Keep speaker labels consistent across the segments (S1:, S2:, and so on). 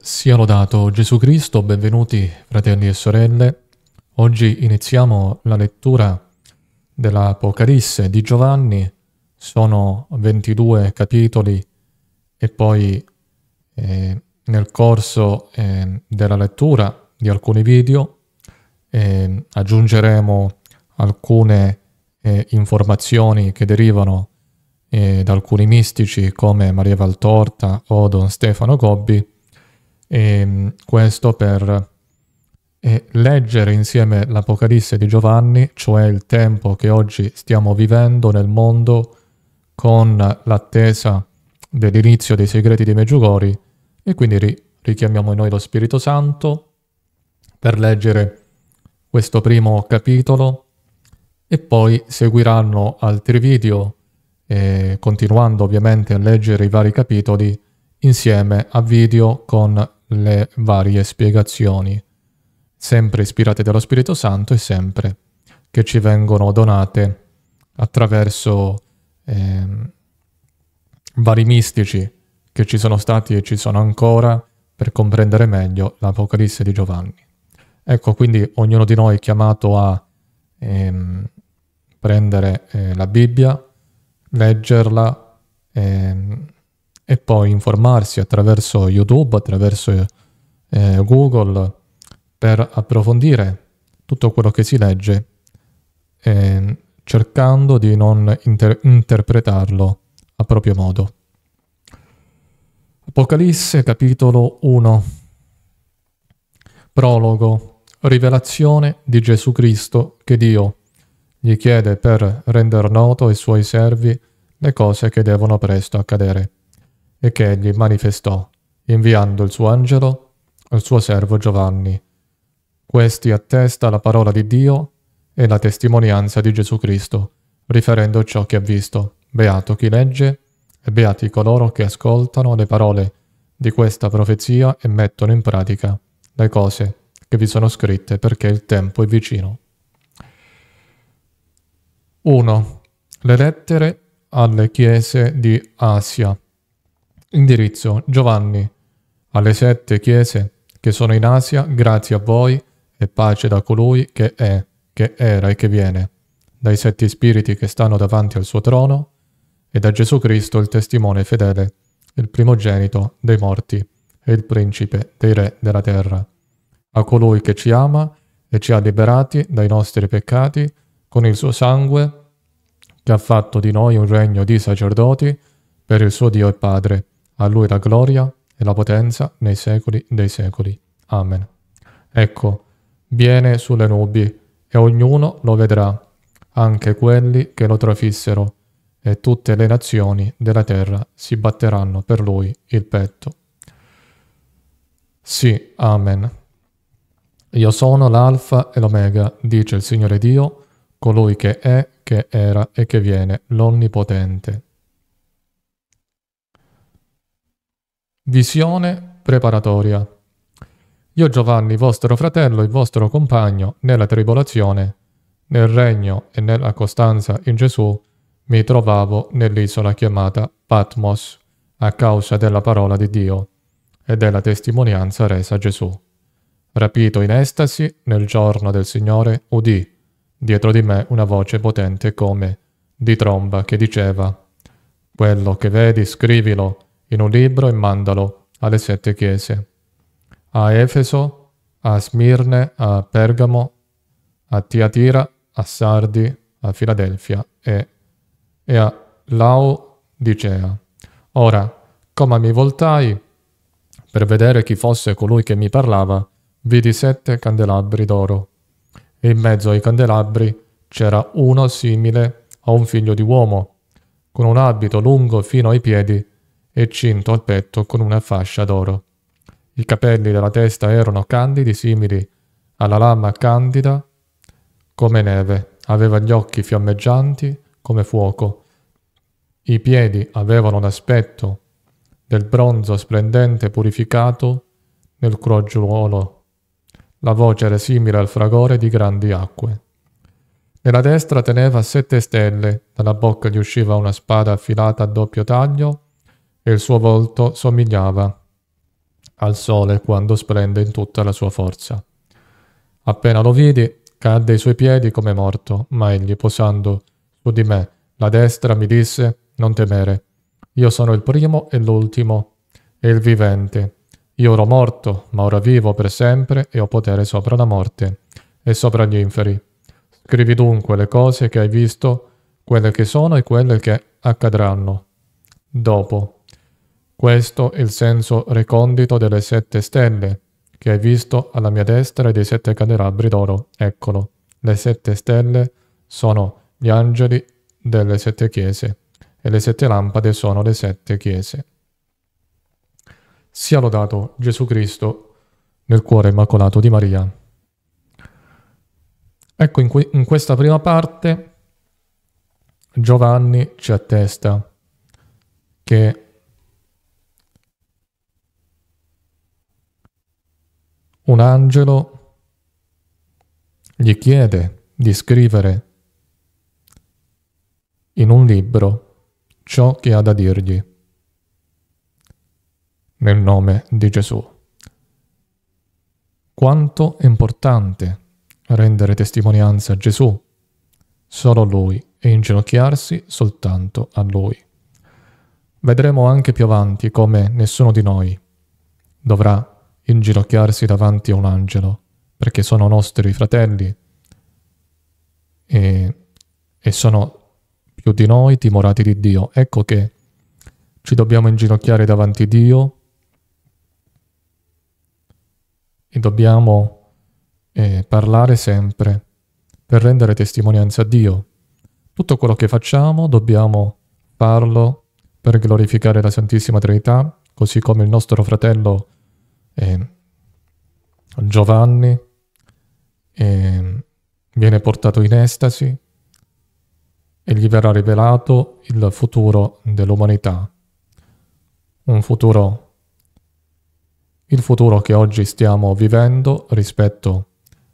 S1: Sia lodato Gesù Cristo, benvenuti fratelli e sorelle. Oggi iniziamo la lettura dell'Apocalisse di Giovanni, sono 22 capitoli e poi eh, nel corso eh, della lettura di alcuni video eh, aggiungeremo alcune eh, informazioni che derivano eh, da alcuni mistici come Maria Valtorta o Don Stefano Gobbi e ehm, questo per eh, leggere insieme l'Apocalisse di Giovanni, cioè il tempo che oggi stiamo vivendo nel mondo con l'attesa dell'inizio dei segreti dei Meggiugori, e quindi ri- richiamiamo noi lo Spirito Santo per leggere questo primo capitolo e poi seguiranno altri video, eh, continuando ovviamente a leggere i vari capitoli insieme a video con le varie spiegazioni, sempre ispirate dallo Spirito Santo e sempre che ci vengono donate attraverso eh, vari mistici che ci sono stati e ci sono ancora per comprendere meglio l'Apocalisse di Giovanni. Ecco, quindi ognuno di noi è chiamato a ehm, prendere eh, la Bibbia, leggerla, ehm, e poi informarsi attraverso YouTube, attraverso eh, Google per approfondire tutto quello che si legge eh, cercando di non inter- interpretarlo a proprio modo. Apocalisse capitolo 1 Prologo Rivelazione di Gesù Cristo che Dio gli chiede per render noto ai suoi servi le cose che devono presto accadere e che egli manifestò, inviando il suo angelo al suo servo Giovanni. Questi attesta la parola di Dio e la testimonianza di Gesù Cristo, riferendo ciò che ha visto. Beato chi legge e beati coloro che ascoltano le parole di questa profezia e mettono in pratica le cose che vi sono scritte perché il tempo è vicino. 1. Le lettere alle chiese di Asia. Indirizzo Giovanni alle sette chiese che sono in Asia, grazie a voi e pace da colui che è, che era e che viene, dai sette spiriti che stanno davanti al suo trono e da Gesù Cristo il testimone fedele, il primogenito dei morti e il principe dei re della terra, a colui che ci ama e ci ha liberati dai nostri peccati con il suo sangue, che ha fatto di noi un regno di sacerdoti per il suo Dio e Padre a lui la gloria e la potenza nei secoli dei secoli. Amen. Ecco, viene sulle nubi e ognuno lo vedrà, anche quelli che lo trafissero, e tutte le nazioni della terra si batteranno per lui il petto. Sì, amen. Io sono l'alfa e l'omega, dice il Signore Dio, colui che è, che era e che viene, l'Onnipotente. Visione preparatoria. Io Giovanni, vostro fratello e vostro compagno nella tribolazione, nel regno e nella costanza in Gesù, mi trovavo nell'isola chiamata Patmos a causa della parola di Dio e della testimonianza resa a Gesù. Rapito in estasi, nel giorno del Signore udì dietro di me una voce potente come di tromba che diceva «Quello che vedi scrivilo» in un libro e mandalo alle sette chiese, a Efeso, a Smirne, a Pergamo, a Tiatira, a Sardi, a Filadelfia e, e a Laodicea. Ora, come mi voltai per vedere chi fosse colui che mi parlava, vidi sette candelabri d'oro. in mezzo ai candelabri c'era uno simile a un figlio di uomo, con un abito lungo fino ai piedi e cinto al petto con una fascia d'oro. I capelli della testa erano candidi, simili alla lama candida come neve. Aveva gli occhi fiammeggianti come fuoco. I piedi avevano l'aspetto del bronzo splendente purificato nel crogiuolo. La voce era simile al fragore di grandi acque. Nella destra teneva sette stelle, dalla bocca gli usciva una spada affilata a doppio taglio e il suo volto somigliava al sole quando splende in tutta la sua forza. Appena lo vidi, cadde ai suoi piedi come morto, ma egli, posando su di me la destra, mi disse, non temere, io sono il primo e l'ultimo e il vivente. Io ero morto, ma ora vivo per sempre e ho potere sopra la morte e sopra gli inferi. Scrivi dunque le cose che hai visto, quelle che sono e quelle che accadranno. Dopo, questo è il senso recondito delle sette stelle, che hai visto alla mia destra e dei sette candelabri d'oro. Eccolo, le sette stelle sono gli angeli delle sette chiese e le sette lampade sono le sette chiese. Sia lodato Gesù Cristo nel cuore immacolato di Maria. Ecco, in, in questa prima parte Giovanni ci attesta che un angelo gli chiede di scrivere in un libro ciò che ha da dirgli nel nome di Gesù. Quanto è importante rendere testimonianza a Gesù, solo a Lui, e inginocchiarsi soltanto a Lui. Vedremo anche più avanti come nessuno di noi dovrà inginocchiarsi davanti a un angelo, perché sono nostri fratelli e, e sono più di noi timorati di Dio. Ecco che ci dobbiamo inginocchiare davanti a Dio e dobbiamo eh, parlare sempre per rendere testimonianza a Dio. Tutto quello che facciamo dobbiamo farlo per glorificare la Santissima Trinità, così come il nostro fratello e Giovanni e viene portato in estasi e gli verrà rivelato il futuro dell'umanità, un futuro, il futuro che oggi stiamo vivendo rispetto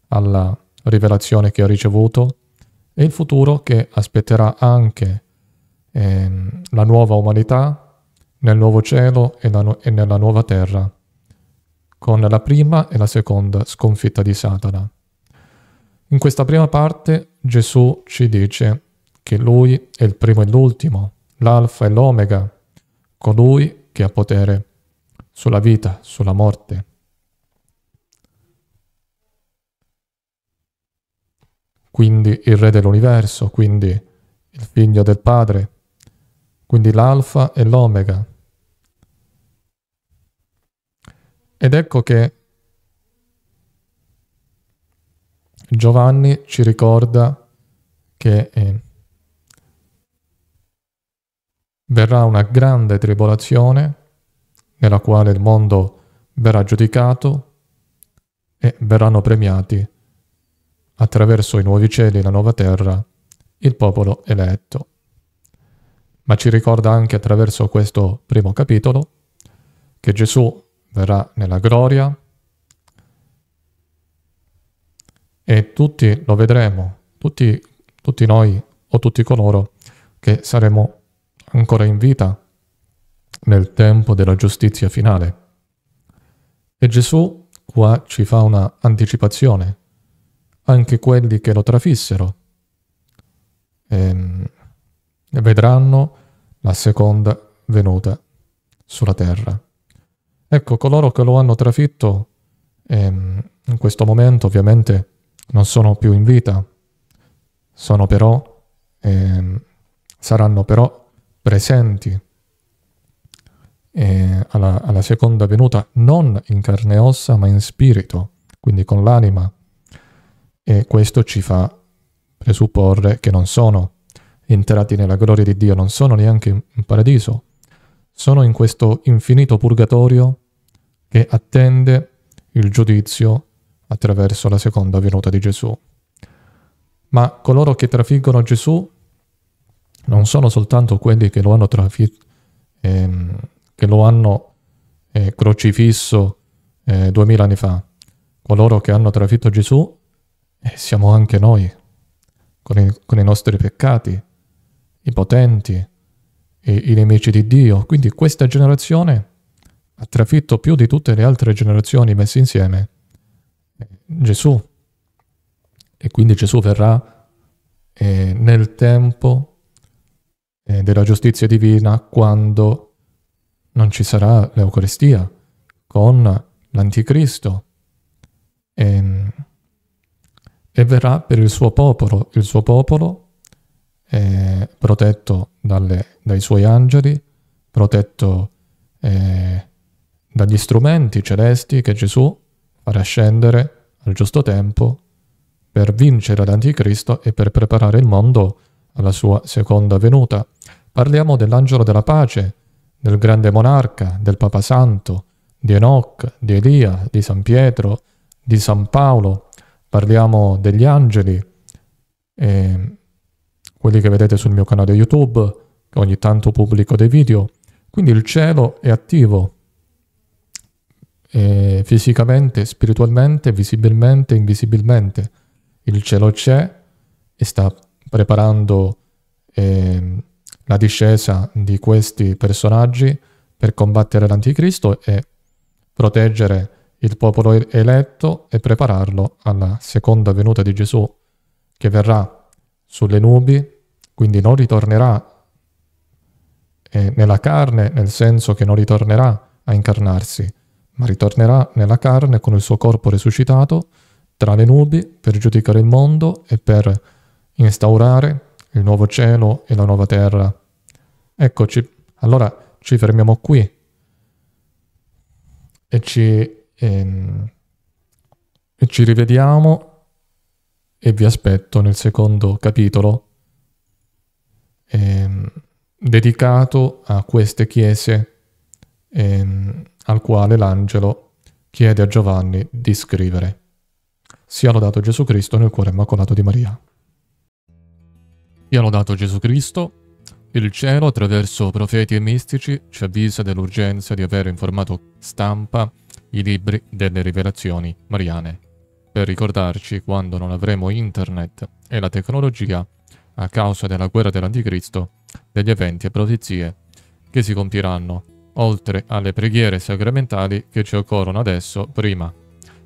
S1: alla rivelazione che ho ricevuto e il futuro che aspetterà anche eh, la nuova umanità nel nuovo cielo e, nu e nella nuova terra con la prima e la seconda sconfitta di Satana. In questa prima parte Gesù ci dice che Lui è il primo e l'ultimo, l'alfa e l'omega, colui che ha potere sulla vita, sulla morte. Quindi il Re dell'universo, quindi il Figlio del Padre, quindi l'alfa e l'omega, Ed ecco che Giovanni ci ricorda che eh, verrà una grande tribolazione nella quale il mondo verrà giudicato e verranno premiati attraverso i nuovi cieli e la nuova terra il popolo eletto. Ma ci ricorda anche attraverso questo primo capitolo che Gesù verrà nella gloria e tutti lo vedremo, tutti, tutti noi o tutti coloro che saremo ancora in vita nel tempo della giustizia finale. E Gesù qua ci fa una anticipazione, anche quelli che lo trafissero ehm, vedranno la seconda venuta sulla terra. Ecco, coloro che lo hanno trafitto ehm, in questo momento ovviamente non sono più in vita, sono però, ehm, saranno però presenti eh, alla, alla seconda venuta non in carne e ossa ma in spirito, quindi con l'anima. E questo ci fa presupporre che non sono entrati nella gloria di Dio, non sono neanche in paradiso, sono in questo infinito purgatorio e attende il giudizio attraverso la seconda venuta di Gesù. Ma coloro che trafiggono Gesù non sono soltanto quelli che lo hanno, trafi- ehm, che lo hanno eh, crocifisso eh, duemila eh, anni fa. Coloro che hanno trafitto Gesù eh, siamo anche noi, con i, con i nostri peccati, i potenti, i, i nemici di Dio. Quindi questa generazione ha trafitto più di tutte le altre generazioni messe insieme Gesù. E quindi Gesù verrà eh, nel tempo eh, della giustizia divina quando non ci sarà l'Eucaristia con l'Anticristo. E, ehm, e, verrà per il suo popolo, il suo popolo eh, protetto dalle, dai suoi angeli, protetto eh, dagli strumenti celesti che Gesù farà scendere al giusto tempo per vincere l'anticristo e per preparare il mondo alla sua seconda venuta. Parliamo dell'angelo della pace, del grande monarca, del Papa Santo, di Enoch, di Elia, di San Pietro, di San Paolo. Parliamo degli angeli, eh, quelli che vedete sul mio canale YouTube, che ogni tanto pubblico dei video. Quindi il cielo è attivo, eh, fisicamente, spiritualmente, visibilmente, invisibilmente. Il cielo c'è e sta preparando eh, la discesa di questi personaggi per combattere l'anticristo e proteggere il popolo eletto e prepararlo alla seconda venuta di Gesù che verrà sulle nubi, quindi non ritornerà eh, nella carne, nel senso che non ritornerà a incarnarsi, ma ritornerà nella carne con il suo corpo risuscitato tra le nubi per giudicare il mondo e per instaurare il nuovo cielo e la nuova terra. Eccoci, allora ci fermiamo qui e ci, ehm, e ci rivediamo e vi aspetto nel secondo capitolo ehm, dedicato a queste chiese. Ehm, al quale l'angelo chiede a Giovanni di scrivere. Sia lodato Gesù Cristo nel cuore immacolato di Maria. Sia lodato Gesù Cristo, il cielo attraverso profeti e mistici ci avvisa dell'urgenza di avere in formato stampa i libri delle rivelazioni mariane, per ricordarci quando non avremo internet e la tecnologia a causa della guerra dell'anticristo degli eventi e profezie che si compiranno oltre alle preghiere sacramentali che ci occorrono adesso prima,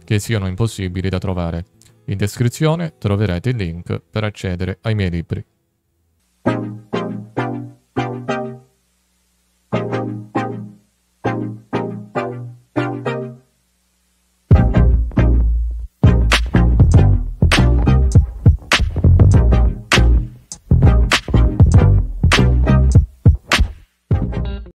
S1: che siano impossibili da trovare. In descrizione troverete il link per accedere ai miei libri.